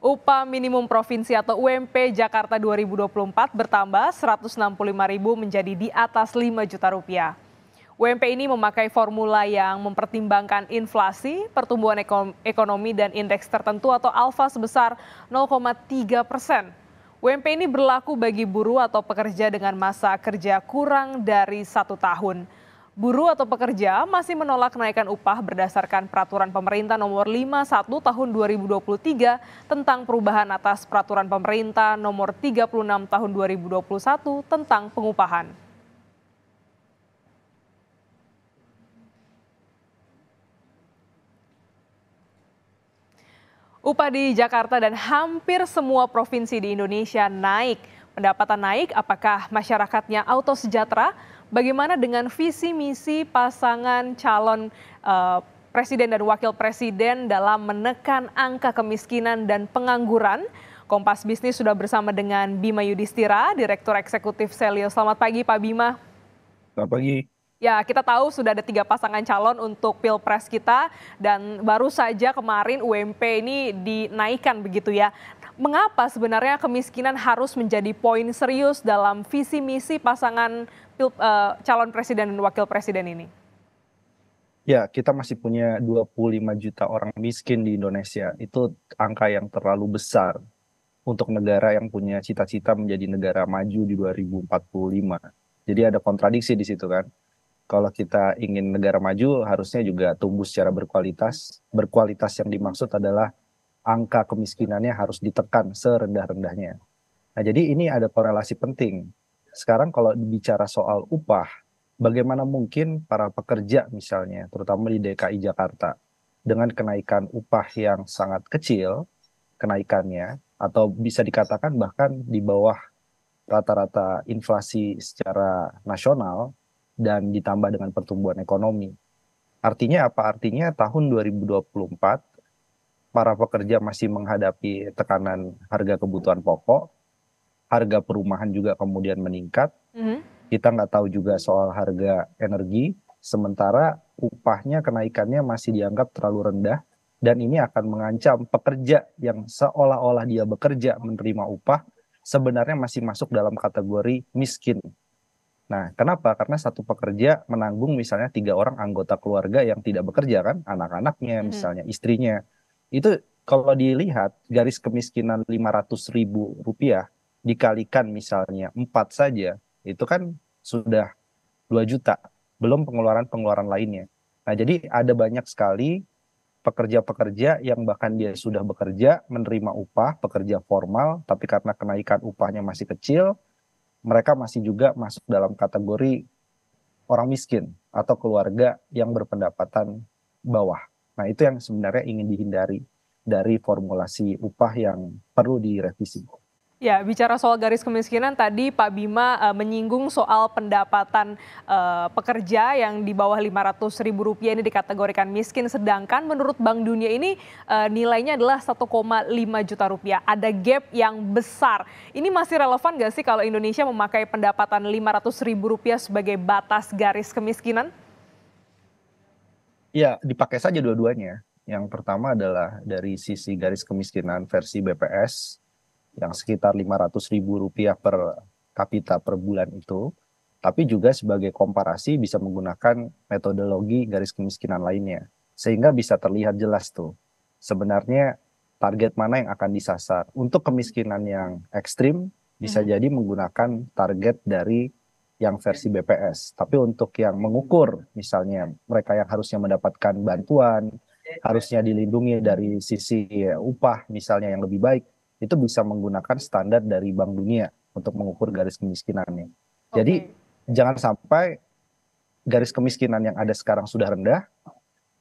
Upah minimum provinsi atau UMP Jakarta 2024 bertambah ribu menjadi di atas 5 juta rupiah. UMP ini memakai formula yang mempertimbangkan inflasi, pertumbuhan ekonomi dan indeks tertentu atau alfa sebesar 0,3 persen. UMP ini berlaku bagi buruh atau pekerja dengan masa kerja kurang dari satu tahun. Buruh atau pekerja masih menolak kenaikan upah berdasarkan peraturan pemerintah nomor 51 tahun 2023 tentang perubahan atas peraturan pemerintah nomor 36 tahun 2021 tentang pengupahan. Upah di Jakarta dan hampir semua provinsi di Indonesia naik pendapatan naik, apakah masyarakatnya auto sejahtera? Bagaimana dengan visi misi pasangan calon uh, presiden dan wakil presiden dalam menekan angka kemiskinan dan pengangguran? Kompas Bisnis sudah bersama dengan Bima Yudhistira, Direktur Eksekutif Selio. Selamat pagi Pak Bima. Selamat pagi. Ya, kita tahu sudah ada tiga pasangan calon untuk Pilpres kita dan baru saja kemarin UMP ini dinaikkan begitu ya mengapa sebenarnya kemiskinan harus menjadi poin serius dalam visi misi pasangan uh, calon presiden dan wakil presiden ini? Ya, kita masih punya 25 juta orang miskin di Indonesia. Itu angka yang terlalu besar untuk negara yang punya cita-cita menjadi negara maju di 2045. Jadi ada kontradiksi di situ kan. Kalau kita ingin negara maju harusnya juga tumbuh secara berkualitas. Berkualitas yang dimaksud adalah angka kemiskinannya harus ditekan serendah-rendahnya. Nah, jadi ini ada korelasi penting. Sekarang kalau bicara soal upah, bagaimana mungkin para pekerja misalnya, terutama di DKI Jakarta, dengan kenaikan upah yang sangat kecil, kenaikannya, atau bisa dikatakan bahkan di bawah rata-rata inflasi secara nasional, dan ditambah dengan pertumbuhan ekonomi. Artinya apa? Artinya tahun 2024 para pekerja masih menghadapi tekanan harga kebutuhan pokok, harga perumahan juga kemudian meningkat. Mm-hmm. Kita nggak tahu juga soal harga energi, sementara upahnya kenaikannya masih dianggap terlalu rendah dan ini akan mengancam pekerja yang seolah-olah dia bekerja menerima upah sebenarnya masih masuk dalam kategori miskin. Nah, kenapa? Karena satu pekerja menanggung misalnya tiga orang anggota keluarga yang tidak bekerja kan, anak-anaknya mm-hmm. misalnya, mm-hmm. istrinya itu kalau dilihat garis kemiskinan 500 ribu rupiah dikalikan misalnya empat saja itu kan sudah dua juta belum pengeluaran-pengeluaran lainnya. Nah jadi ada banyak sekali pekerja-pekerja yang bahkan dia sudah bekerja menerima upah pekerja formal tapi karena kenaikan upahnya masih kecil mereka masih juga masuk dalam kategori orang miskin atau keluarga yang berpendapatan bawah. Nah, itu yang sebenarnya ingin dihindari dari formulasi upah yang perlu direvisi. Ya, bicara soal garis kemiskinan tadi Pak Bima uh, menyinggung soal pendapatan uh, pekerja yang di bawah Rp500.000 ini dikategorikan miskin sedangkan menurut Bank Dunia ini uh, nilainya adalah 1,5 juta rupiah. Ada gap yang besar. Ini masih relevan gak sih kalau Indonesia memakai pendapatan Rp500.000 sebagai batas garis kemiskinan? Ya, dipakai saja dua-duanya. Yang pertama adalah dari sisi garis kemiskinan versi BPS yang sekitar rp rupiah per kapita per bulan itu, tapi juga sebagai komparasi bisa menggunakan metodologi garis kemiskinan lainnya sehingga bisa terlihat jelas tuh sebenarnya target mana yang akan disasar. Untuk kemiskinan yang ekstrim bisa hmm. jadi menggunakan target dari yang versi BPS. Tapi untuk yang mengukur, misalnya mereka yang harusnya mendapatkan bantuan, harusnya dilindungi dari sisi upah misalnya yang lebih baik, itu bisa menggunakan standar dari Bank Dunia untuk mengukur garis kemiskinannya. Okay. Jadi jangan sampai garis kemiskinan yang ada sekarang sudah rendah,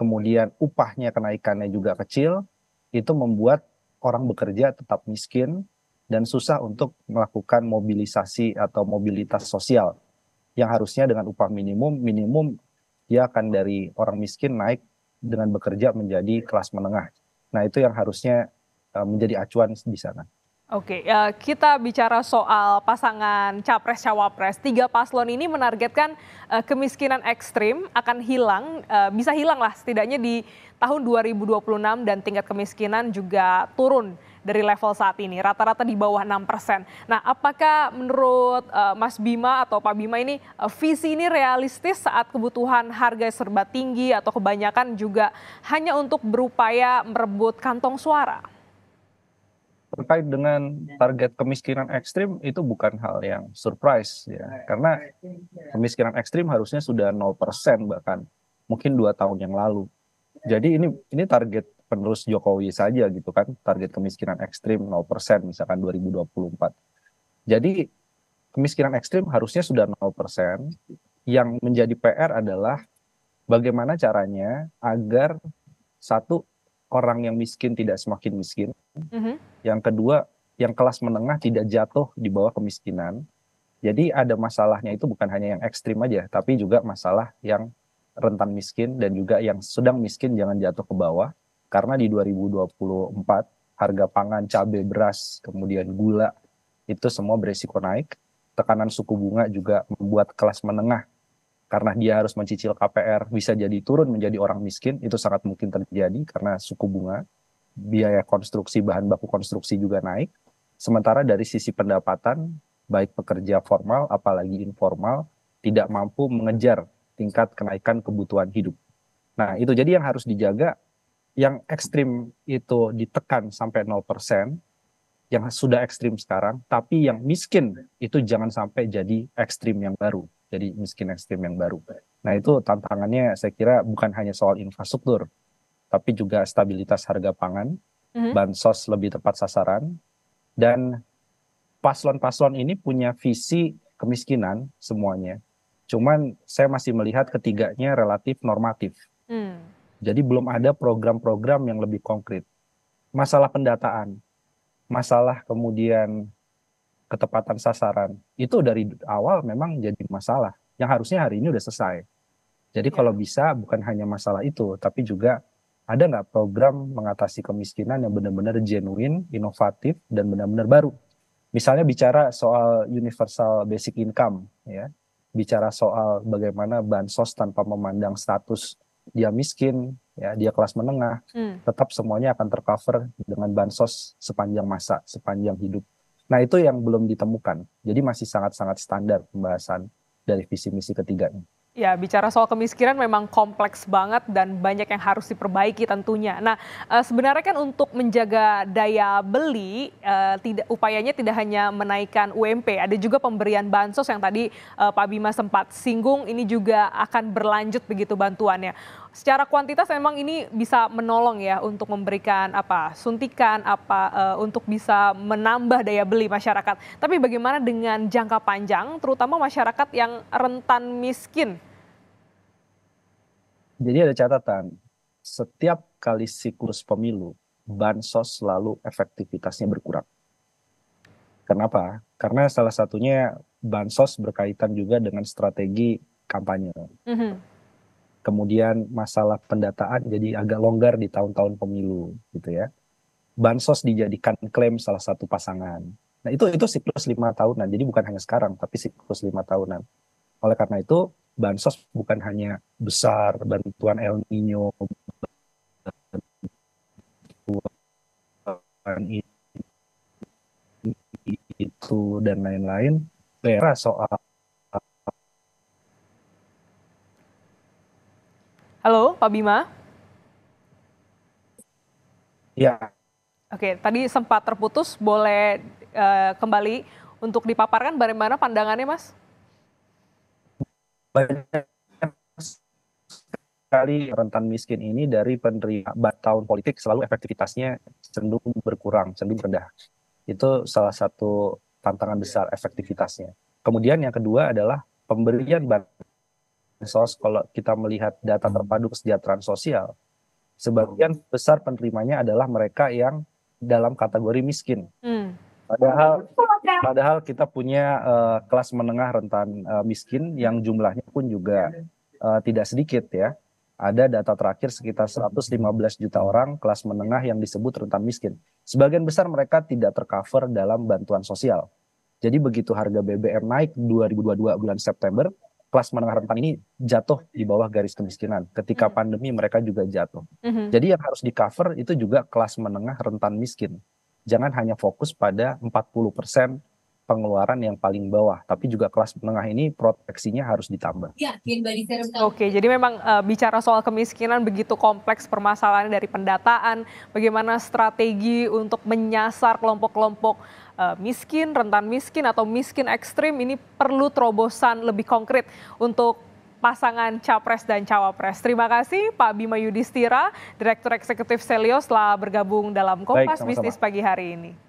kemudian upahnya kenaikannya juga kecil, itu membuat orang bekerja tetap miskin dan susah untuk melakukan mobilisasi atau mobilitas sosial yang harusnya dengan upah minimum minimum dia akan dari orang miskin naik dengan bekerja menjadi kelas menengah. Nah, itu yang harusnya eh, menjadi acuan di sana. Oke, ya kita bicara soal pasangan capres cawapres. Tiga paslon ini menargetkan uh, kemiskinan ekstrim akan hilang, uh, bisa hilang lah setidaknya di tahun 2026 dan tingkat kemiskinan juga turun dari level saat ini, rata-rata di bawah 6 persen. Nah, apakah menurut uh, Mas Bima atau Pak Bima ini uh, visi ini realistis saat kebutuhan harga serba tinggi atau kebanyakan juga hanya untuk berupaya merebut kantong suara? terkait dengan ya. target kemiskinan ekstrim itu bukan hal yang surprise ya karena kemiskinan ekstrim harusnya sudah 0% bahkan mungkin dua tahun yang lalu jadi ini ini target penerus Jokowi saja gitu kan target kemiskinan ekstrim 0% misalkan 2024 jadi kemiskinan ekstrim harusnya sudah 0% yang menjadi PR adalah bagaimana caranya agar satu orang yang miskin tidak semakin miskin mm -hmm. yang kedua yang kelas menengah tidak jatuh di bawah kemiskinan jadi ada masalahnya itu bukan hanya yang ekstrim aja tapi juga masalah yang rentan miskin dan juga yang sedang miskin jangan jatuh ke bawah. Karena di 2024 harga pangan, cabai, beras, kemudian gula itu semua beresiko naik. Tekanan suku bunga juga membuat kelas menengah karena dia harus mencicil KPR bisa jadi turun menjadi orang miskin itu sangat mungkin terjadi karena suku bunga biaya konstruksi bahan baku konstruksi juga naik sementara dari sisi pendapatan baik pekerja formal apalagi informal tidak mampu mengejar tingkat kenaikan kebutuhan hidup. Nah, itu jadi yang harus dijaga yang ekstrim itu ditekan sampai 0%, yang sudah ekstrim sekarang, tapi yang miskin itu jangan sampai jadi ekstrim yang baru, jadi miskin ekstrim yang baru. Nah itu tantangannya saya kira bukan hanya soal infrastruktur, tapi juga stabilitas harga pangan, mm-hmm. bansos lebih tepat sasaran, dan paslon-paslon ini punya visi kemiskinan semuanya. Cuman saya masih melihat ketiganya relatif normatif. Mm jadi belum ada program-program yang lebih konkret. Masalah pendataan, masalah kemudian ketepatan sasaran, itu dari awal memang jadi masalah yang harusnya hari ini udah selesai. Jadi iya. kalau bisa bukan hanya masalah itu, tapi juga ada nggak program mengatasi kemiskinan yang benar-benar genuine, inovatif, dan benar-benar baru. Misalnya bicara soal universal basic income, ya, bicara soal bagaimana bansos tanpa memandang status dia miskin, ya dia kelas menengah, hmm. tetap semuanya akan tercover dengan bansos sepanjang masa, sepanjang hidup. Nah itu yang belum ditemukan, jadi masih sangat-sangat standar pembahasan dari visi misi ketiga ini. Ya, bicara soal kemiskinan memang kompleks banget dan banyak yang harus diperbaiki tentunya. Nah, eh, sebenarnya kan untuk menjaga daya beli, eh, upayanya tidak hanya menaikkan UMP, ada juga pemberian bansos yang tadi eh, Pak Bima sempat singgung, ini juga akan berlanjut begitu bantuannya secara kuantitas memang ini bisa menolong ya untuk memberikan apa suntikan apa e, untuk bisa menambah daya beli masyarakat. Tapi bagaimana dengan jangka panjang terutama masyarakat yang rentan miskin? Jadi ada catatan. Setiap kali siklus pemilu, bansos selalu efektivitasnya berkurang. Kenapa? Karena salah satunya bansos berkaitan juga dengan strategi kampanye. Mm -hmm kemudian masalah pendataan jadi agak longgar di tahun-tahun pemilu gitu ya. Bansos dijadikan klaim salah satu pasangan. Nah itu itu siklus lima tahunan, jadi bukan hanya sekarang tapi siklus lima tahunan. Oleh karena itu bansos bukan hanya besar bantuan El Nino, bantuan itu dan lain-lain. Daerah soal Halo, Pak Bima. Ya. Oke, tadi sempat terputus, boleh uh, kembali untuk dipaparkan bagaimana pandangannya, Mas? Banyak sekali rentan miskin ini dari penerima tahun politik selalu efektivitasnya cenderung berkurang, cenderung rendah. Itu salah satu tantangan besar efektivitasnya. Kemudian yang kedua adalah pemberian bantuan bansos kalau kita melihat data terpadu kesejahteraan sosial, sebagian besar penerimanya adalah mereka yang dalam kategori miskin. Hmm. Padahal padahal kita punya uh, kelas menengah rentan uh, miskin yang jumlahnya pun juga uh, tidak sedikit ya. Ada data terakhir sekitar 115 juta orang kelas menengah yang disebut rentan miskin. Sebagian besar mereka tidak tercover dalam bantuan sosial. Jadi begitu harga BBM naik 2022 bulan September, kelas menengah rentan ini jatuh di bawah garis kemiskinan. Ketika mm-hmm. pandemi mereka juga jatuh. Mm-hmm. Jadi yang harus di cover itu juga kelas menengah rentan miskin. Jangan hanya fokus pada 40 persen pengeluaran yang paling bawah, tapi juga kelas menengah ini proteksinya harus ditambah. Iya, Oke, jadi memang uh, bicara soal kemiskinan begitu kompleks permasalahan dari pendataan, bagaimana strategi untuk menyasar kelompok-kelompok uh, miskin, rentan miskin atau miskin ekstrim ini perlu terobosan lebih konkret untuk pasangan capres dan cawapres. Terima kasih Pak Bima Yudhistira, Direktur Eksekutif Selios telah bergabung dalam Kompas Baik, sama -sama. Bisnis pagi hari ini.